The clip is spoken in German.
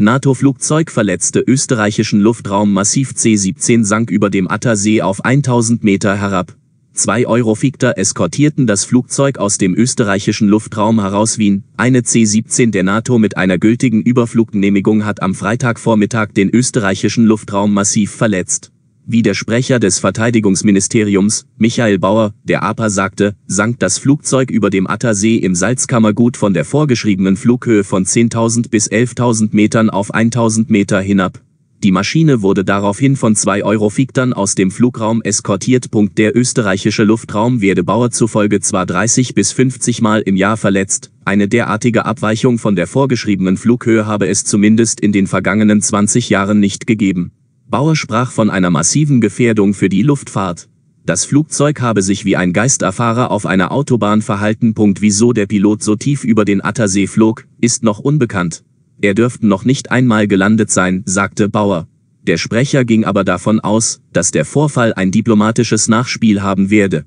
NATO-Flugzeug verletzte österreichischen Luftraum massiv C-17 sank über dem Attersee auf 1000 Meter herab. Zwei Eurofigter eskortierten das Flugzeug aus dem österreichischen Luftraum heraus Wien. Eine C-17 der NATO mit einer gültigen Überfluggenehmigung hat am Freitagvormittag den österreichischen Luftraum massiv verletzt wie der Sprecher des Verteidigungsministeriums, Michael Bauer, der APA sagte, sank das Flugzeug über dem Attersee im Salzkammergut von der vorgeschriebenen Flughöhe von 10.000 bis 11.000 Metern auf 1.000 Meter hinab. Die Maschine wurde daraufhin von zwei Eurofiktern aus dem Flugraum eskortiert. Der österreichische Luftraum werde Bauer zufolge zwar 30 bis 50 Mal im Jahr verletzt, eine derartige Abweichung von der vorgeschriebenen Flughöhe habe es zumindest in den vergangenen 20 Jahren nicht gegeben. Bauer sprach von einer massiven Gefährdung für die Luftfahrt. Das Flugzeug habe sich wie ein Geisterfahrer auf einer Autobahn verhalten. Punkt wieso der Pilot so tief über den Attersee flog, ist noch unbekannt. Er dürfte noch nicht einmal gelandet sein, sagte Bauer. Der Sprecher ging aber davon aus, dass der Vorfall ein diplomatisches Nachspiel haben werde.